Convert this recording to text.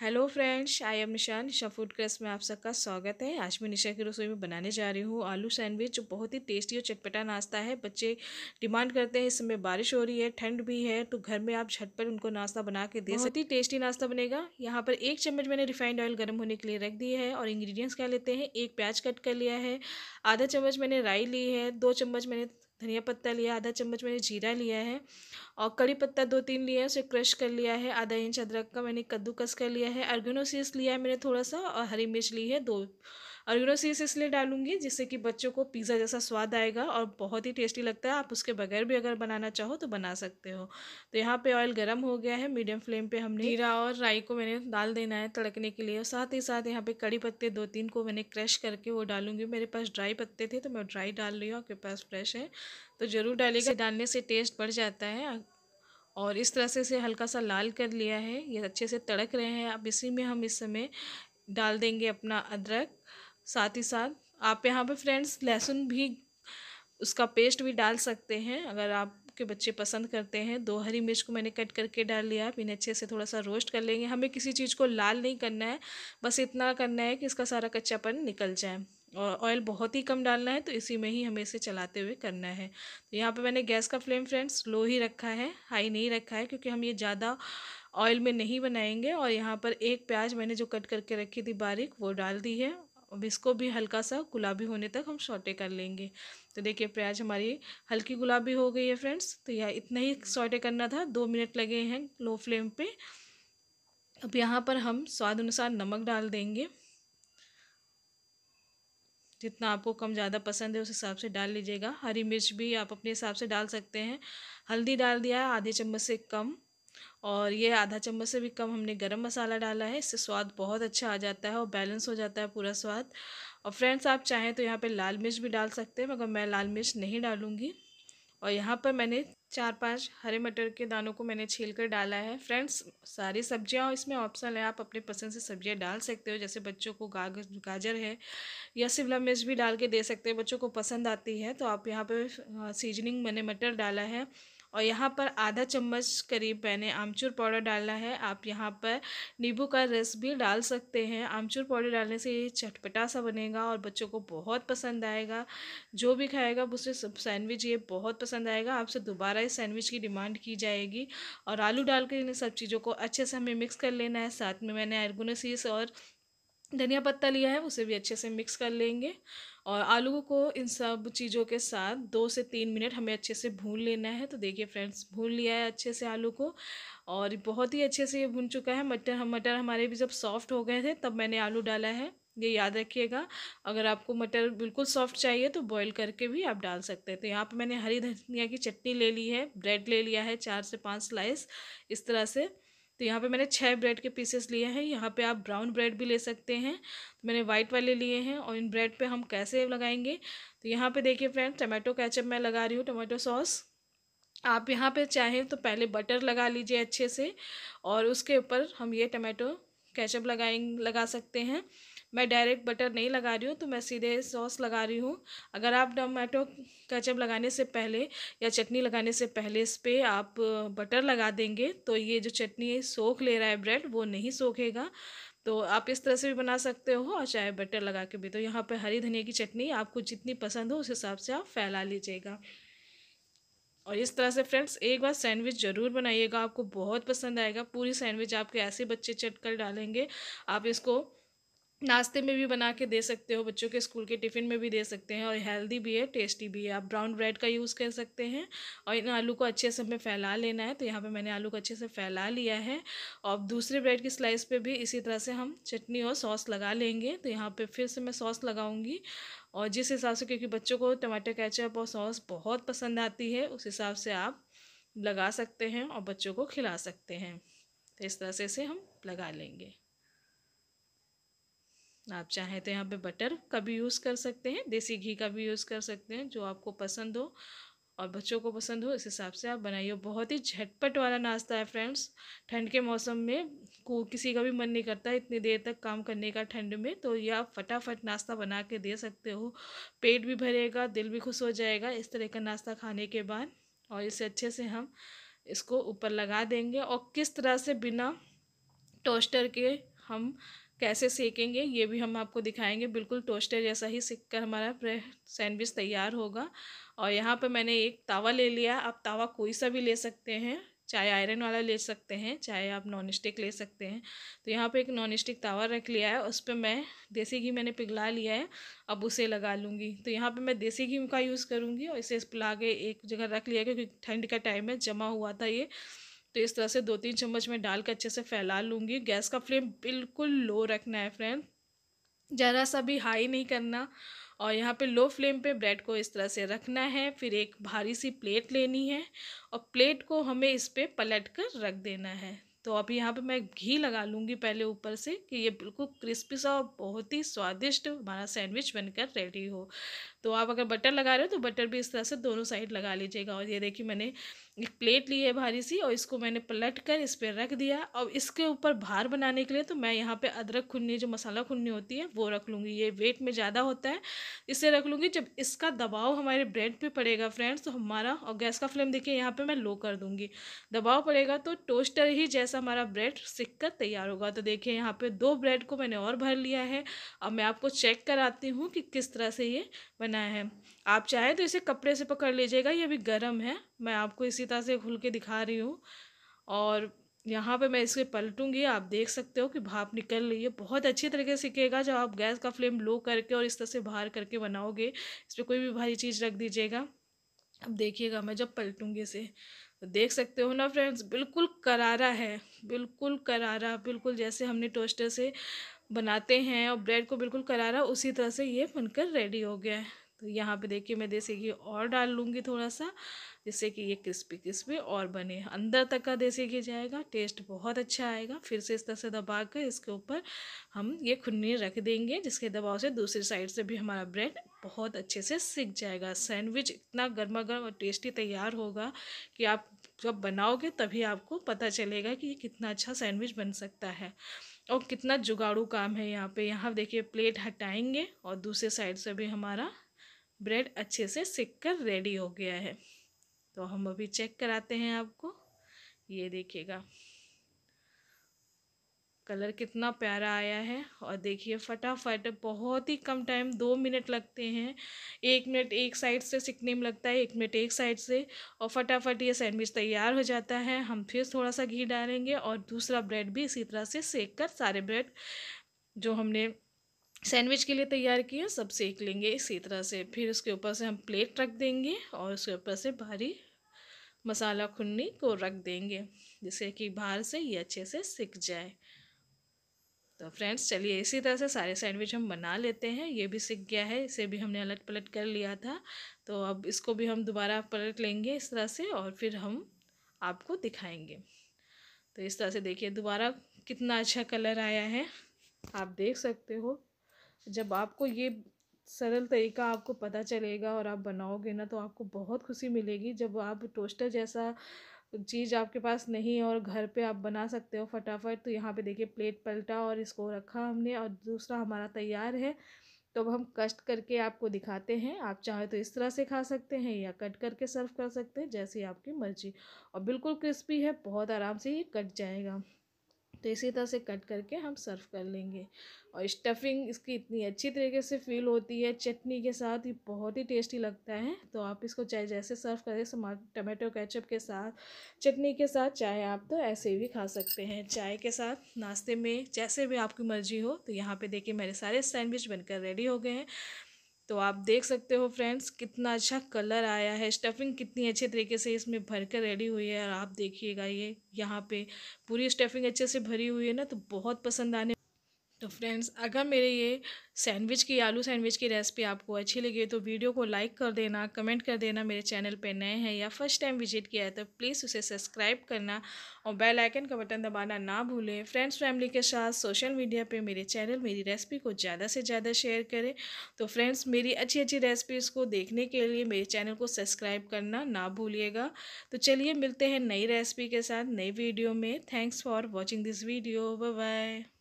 hello friends I am Nisha Nisha food cress में आप सबका स्वागत है आज मैं निशा की रसोई में बनाने जा रही हूँ आलू सैंडविच जो बहुत ही टेस्टी और चटपटा नाश्ता है बच्चे डिमांड करते हैं इस समय बारिश हो रही है ठंड भी है तो घर में आप झटपट उनको नाश्ता बना के दे सकते ही टेस्टी नाश्ता बनेगा यहाँ पर एक चम्मच मैंने रिफाइंड ऑयल गर्म होने के लिए रख दिया है और इंग्रीडियंट्स क्या लेते हैं एक प्याज कट कर लिया है आधा चम्मच मैंने राई ली है दो चम्मच मैंने धनिया पत्ता लिया आधा चम्मच मैंने जीरा लिया है और कड़ी पत्ता दो तीन लिया है उसे क्रश कर लिया है आधा इंच अदरक का मैंने कद्दूकस कर लिया है अर्गेनो सीस लिया है मैंने थोड़ा सा और हरी मिर्च ली है दो और यूनो सीस इसलिए डालूंगी जिससे कि बच्चों को पिज़्ज़ा जैसा स्वाद आएगा और बहुत ही टेस्टी लगता है आप उसके बगैर भी अगर बनाना चाहो तो बना सकते हो तो यहाँ पे ऑयल गर्म हो गया है मीडियम फ्लेम पे हमने हीरा और राई को मैंने डाल देना है तड़कने के लिए और साथ ही साथ यहाँ पे कड़ी पत्ते दो तीन को मैंने क्रश करके वो डालूंगी मेरे पास ड्राई पत्ते थे तो मैं ड्राई डाल रही हूँ आपके पास फ्रेश है तो ज़रूर डालिएगा डालने से टेस्ट बढ़ जाता है और इस तरह से इसे हल्का सा लाल कर लिया है ये अच्छे से तड़क रहे हैं अब इसी में हम इस समय डाल देंगे अपना अदरक साथ ही साथ आप यहाँ पे फ्रेंड्स लहसुन भी उसका पेस्ट भी डाल सकते हैं अगर आपके बच्चे पसंद करते हैं दो हरी मिर्च को मैंने कट करके डाल लिया आप इन्हें अच्छे से थोड़ा सा रोस्ट कर लेंगे हमें किसी चीज़ को लाल नहीं करना है बस इतना करना है कि इसका सारा कच्चापन निकल जाए और ऑयल बहुत ही कम डालना है तो इसी में ही हमें इसे चलाते हुए करना है तो यहाँ पे मैंने गैस का फ्लेम फ्रेंड्स लो ही रखा है हाई नहीं रखा है क्योंकि हम ये ज़्यादा ऑयल में नहीं बनाएंगे और यहाँ पर एक प्याज मैंने जो कट करके रखी थी बारीक वो डाल दी है अब इसको भी हल्का सा गुलाबी होने तक हम सौटे कर लेंगे तो देखिए प्याज हमारी हल्की गुलाबी हो गई है फ्रेंड्स तो यह इतना ही सौटे करना था दो मिनट लगे हैं लो फ्लेम पे अब यहाँ पर हम स्वाद अनुसार नमक डाल देंगे जितना आपको कम ज़्यादा पसंद है उस हिसाब से डाल लीजिएगा हरी मिर्च भी आप अपने हिसाब से डाल सकते हैं हल्दी डाल दिया आधे चम्मच से कम और ये आधा चम्मच से भी कम हमने गरम मसाला डाला है इससे स्वाद बहुत अच्छा आ जाता है और बैलेंस हो जाता है पूरा स्वाद और फ्रेंड्स आप चाहें तो यहाँ पे लाल मिर्च भी डाल सकते हैं मगर मैं लाल मिर्च नहीं डालूँगी और यहाँ पर मैंने चार पांच हरे मटर के दानों को मैंने छील कर डाला है फ्रेंड्स सारी सब्जियाँ इसमें ऑप्शन है आप अपने पसंद से सब्जियाँ डाल सकते हो जैसे बच्चों को गागर गाजर है या शिमला मिर्च भी डाल के दे सकते हो बच्चों को पसंद आती है तो आप यहाँ पर सीजनिंग मैंने मटर डाला है और यहाँ पर आधा चम्मच करीब मैंने आमचूर पाउडर डाला है आप यहाँ पर नींबू का रस भी डाल सकते हैं आमचूर पाउडर डालने से ये चटपटा सा बनेगा और बच्चों को बहुत पसंद आएगा जो भी खाएगा उसे सैंडविच ये बहुत पसंद आएगा आपसे दोबारा इस सैंडविच की डिमांड की जाएगी और आलू डाल कर इन सब चीज़ों को अच्छे से हमें मिक्स कर लेना है साथ में मैंने एर्गोनोसिस और धनिया पत्ता लिया है उसे भी अच्छे से मिक्स कर लेंगे और आलू को इन सब चीज़ों के साथ दो से तीन मिनट हमें अच्छे से भून लेना है तो देखिए फ्रेंड्स भून लिया है अच्छे से आलू को और बहुत ही अच्छे से ये भून चुका है मटर हम मटर हमारे भी जब सॉफ्ट हो गए थे तब मैंने आलू डाला है ये याद रखिएगा अगर आपको मटर बिल्कुल सॉफ्ट चाहिए तो बॉईल करके भी आप डाल सकते हैं तो यहाँ पर मैंने हरी धनिया की चटनी ले ली है ब्रेड ले लिया है चार से पाँच स्लाइस इस तरह से तो यहाँ पे मैंने छः ब्रेड के पीसेस लिए हैं यहाँ पे आप ब्राउन ब्रेड भी ले सकते हैं तो मैंने वाइट वाले लिए हैं और इन ब्रेड पे हम कैसे लगाएंगे तो यहाँ पे देखिए फ्रेंड टमाटो कैचअप मैं लगा रही हूँ टमाटो सॉस आप यहाँ पे चाहें तो पहले बटर लगा लीजिए अच्छे से और उसके ऊपर हम ये टमाटो कैचअप लगाएंगे लगा सकते हैं मैं डायरेक्ट बटर नहीं लगा रही हूँ तो मैं सीधे सॉस लगा रही हूँ अगर आप टमाटो केचप लगाने से पहले या चटनी लगाने से पहले इस पर आप बटर लगा देंगे तो ये जो चटनी सोख ले रहा है ब्रेड वो नहीं सोखेगा तो आप इस तरह से भी बना सकते हो और चाहे बटर लगा के भी तो यहाँ पर हरी धनिया की चटनी आपको जितनी पसंद हो उस हिसाब से आप फैला लीजिएगा और इस तरह से फ्रेंड्स एक बार सैंडविच ज़रूर बनाइएगा आपको बहुत पसंद आएगा पूरी सैंडविच आपके ऐसे बच्चे चट कर डालेंगे आप इसको नाश्ते में भी बना के दे सकते हो बच्चों के स्कूल के टिफ़िन में भी दे सकते हैं और हेल्दी भी है टेस्टी भी है आप ब्राउन ब्रेड का यूज़ कर सकते हैं और इन आलू को अच्छे से हमें फैला लेना है तो यहाँ पे मैंने आलू को अच्छे से फैला लिया है और दूसरे ब्रेड की स्लाइस पे भी इसी तरह से हम चटनी और सॉस लगा लेंगे तो यहाँ पर फिर से मैं सॉस लगाऊँगी और जिस हिसाब से क्योंकि बच्चों को टमाटर कैचअप और सॉस बहुत पसंद आती है उस हिसाब से आप लगा सकते हैं और बच्चों को खिला सकते हैं तो इस तरह से इसे हम लगा लेंगे आप चाहें तो यहाँ पे बटर का भी यूज़ कर सकते हैं देसी घी का भी यूज़ कर सकते हैं जो आपको पसंद हो और बच्चों को पसंद हो इस हिसाब से आप बनाइए बहुत ही झटपट वाला नाश्ता है फ्रेंड्स ठंड के मौसम में को किसी का भी मन नहीं करता इतनी देर तक काम करने का ठंड में तो यह आप फटाफट नाश्ता बना के दे सकते हो पेट भी भरेगा दिल भी खुश हो जाएगा इस तरह का नाश्ता खाने के बाद और इसे अच्छे से हम इसको ऊपर लगा देंगे और किस तरह से बिना टोस्टर के हम कैसे सेकेंगे ये भी हम आपको दिखाएंगे बिल्कुल टोस्टर जैसा ही सेक कर हमारा सैंडविच तैयार होगा और यहाँ पर मैंने एक तावा ले लिया आप तावा कोई सा भी ले सकते हैं चाहे आयरन वाला ले सकते हैं चाहे आप नॉन स्टिक ले सकते हैं तो यहाँ पे एक नॉन स्टिक तावा रख लिया है उस पर मैं देसी घी मैंने पिघला लिया है अब उसे लगा लूँगी तो यहाँ पे मैं देसी घी का यूज़ करूँगी और इसे पिला के एक जगह रख लिया क्योंकि ठंड का टाइम है जमा हुआ था ये तो इस तरह से दो तीन चम्मच में डाल कर अच्छे से फैला लूँगी गैस का फ्लेम बिल्कुल लो रखना है फ्रेंड ज़रा सा भी हाई नहीं करना और यहाँ पे लो फ्लेम पे ब्रेड को इस तरह से रखना है फिर एक भारी सी प्लेट लेनी है और प्लेट को हमें इस पर पलट कर रख देना है तो अभी यहाँ पे मैं घी लगा लूँगी पहले ऊपर से कि ये बिल्कुल क्रिस्पी सा और बहुत ही स्वादिष्ट हमारा सैंडविच बनकर रेडी हो तो आप अगर बटर लगा रहे हो तो बटर भी इस तरह से दोनों साइड लगा लीजिएगा और ये देखिए मैंने एक प्लेट ली है भारी सी और इसको मैंने पलट कर इस पर रख दिया और इसके ऊपर भार बनाने के लिए तो मैं यहाँ पे अदरक खुन्नी जो मसाला खुन्नी होती है वो रख लूँगी ये वेट में ज़्यादा होता है इसे रख लूँगी जब इसका दबाव हमारे ब्रेड पे पड़ेगा फ्रेंड्स तो हमारा और गैस का फ्लेम देखिए यहाँ पर मैं लो कर दूँगी दबाव पड़ेगा तो टोस्टर ही जैसा हमारा ब्रेड सिक कर तैयार होगा तो देखिए यहाँ पर दो ब्रेड को मैंने और भर लिया है अब मैं आपको चेक कराती हूँ कि किस तरह से ये बना है आप चाहें तो इसे कपड़े से पकड़ लीजिएगा ये अभी गर्म है मैं आपको इसी अच्छी तरह से खुल के दिखा रही हूँ और यहाँ पे मैं इसे पलटूंगी आप देख सकते हो कि भाप निकल रही है बहुत अच्छी तरीके से सीखेगा जब आप गैस का फ्लेम लो करके और इस तरह से बाहर करके बनाओगे इस पर कोई भी भारी चीज़ रख दीजिएगा अब देखिएगा मैं जब पलटूंगी इसे तो देख सकते हो ना फ्रेंड्स बिल्कुल करारा है बिल्कुल करारा बिल्कुल जैसे हमने टोस्टर से बनाते हैं और ब्रेड को बिल्कुल करारा उसी तरह से ये बनकर रेडी हो गया है तो यहाँ पे देखिए मैं देसी घी और डाल लूँगी थोड़ा सा जिससे कि ये क्रिस्पी क्रिस्पी और बने अंदर तक का देसी घी जाएगा टेस्ट बहुत अच्छा आएगा फिर से इस तरह से दबा कर इसके ऊपर हम ये खुन्नी रख देंगे जिसके दबाव से दूसरी साइड से भी हमारा ब्रेड बहुत अच्छे से सीख जाएगा सैंडविच इतना गर्मा गर्म और टेस्टी तैयार होगा कि आप जब बनाओगे तभी आपको पता चलेगा कि ये कितना अच्छा सैंडविच बन सकता है और कितना जुगाड़ू काम है यहाँ पे यहाँ देखिए प्लेट हटाएंगे और दूसरे साइड से भी हमारा ब्रेड अच्छे से सिक कर रेडी हो गया है तो हम अभी चेक कराते हैं आपको ये देखिएगा कलर कितना प्यारा आया है और देखिए फटाफट बहुत ही कम टाइम दो मिनट लगते हैं एक मिनट एक साइड से सिकने में लगता है एक मिनट एक साइड से और फटाफट ये सैंडविच तैयार हो जाता है हम फिर थोड़ा सा घी डालेंगे और दूसरा ब्रेड भी इसी तरह से सेक कर सारे ब्रेड जो हमने सैंडविच के लिए तैयार किया सब सेक लेंगे इसी तरह से फिर उसके ऊपर से हम प्लेट रख देंगे और उसके ऊपर से भारी मसाला खुन्नी को रख देंगे जिससे कि बाहर से ये अच्छे से सिक जाए तो फ्रेंड्स चलिए इसी तरह से सारे सैंडविच हम बना लेते हैं ये भी सीख गया है इसे भी हमने अलट पलट कर लिया था तो अब इसको भी हम दोबारा पलट लेंगे इस तरह से और फिर हम आपको दिखाएंगे तो इस तरह से देखिए दोबारा कितना अच्छा कलर आया है आप देख सकते हो जब आपको ये सरल तरीका आपको पता चलेगा और आप बनाओगे ना तो आपको बहुत खुशी मिलेगी जब आप टोस्टर जैसा चीज़ आपके पास नहीं है और घर पे आप बना सकते हो फटाफट तो यहाँ पे देखिए प्लेट पलटा और इसको रखा हमने और दूसरा हमारा तैयार है तो अब हम कष्ट करके आपको दिखाते हैं आप चाहे तो इस तरह से खा सकते हैं या कट करके सर्व कर सकते हैं जैसी आपकी मर्जी और बिल्कुल क्रिस्पी है बहुत आराम से ये कट जाएगा तो इसी तरह से कट करके हम सर्व कर लेंगे और स्टफिंग इसकी इतनी अच्छी तरीके से फील होती है चटनी के साथ ये बहुत ही टेस्टी लगता है तो आप इसको चाहे जैसे सर्व करें टमाटो केचप के साथ चटनी के साथ चाहे आप तो ऐसे भी खा सकते हैं चाय के साथ नाश्ते में जैसे भी आपकी मर्ज़ी हो तो यहाँ पे देखिए मेरे सारे सैंडविच बनकर रेडी हो गए हैं तो आप देख सकते हो फ्रेंड्स कितना अच्छा कलर आया है स्टफिंग कितनी अच्छे तरीके से इसमें भर कर रेडी हुई है और आप देखिएगा ये यहाँ पे पूरी स्टफिंग अच्छे से भरी हुई है ना तो बहुत पसंद आने तो फ्रेंड्स अगर मेरे ये सैंडविच की आलू सैंडविच की रेसिपी आपको अच्छी लगी तो वीडियो को लाइक कर देना कमेंट कर देना मेरे चैनल पे नए हैं या फर्स्ट टाइम विजिट किया है तो प्लीज़ उसे सब्सक्राइब करना और बेल आइकन का बटन दबाना ना भूलें फ्रेंड्स फैमिली के साथ सोशल मीडिया पे मेरे चैनल मेरी रेसिपी को ज़्यादा से ज़्यादा शेयर करें तो फ्रेंड्स मेरी अच्छी अच्छी रेसिपीज़ को देखने के लिए मेरे चैनल को सब्सक्राइब करना ना भूलिएगा तो चलिए मिलते हैं नई रेसिपी के साथ नई वीडियो में thanks for watching this video bye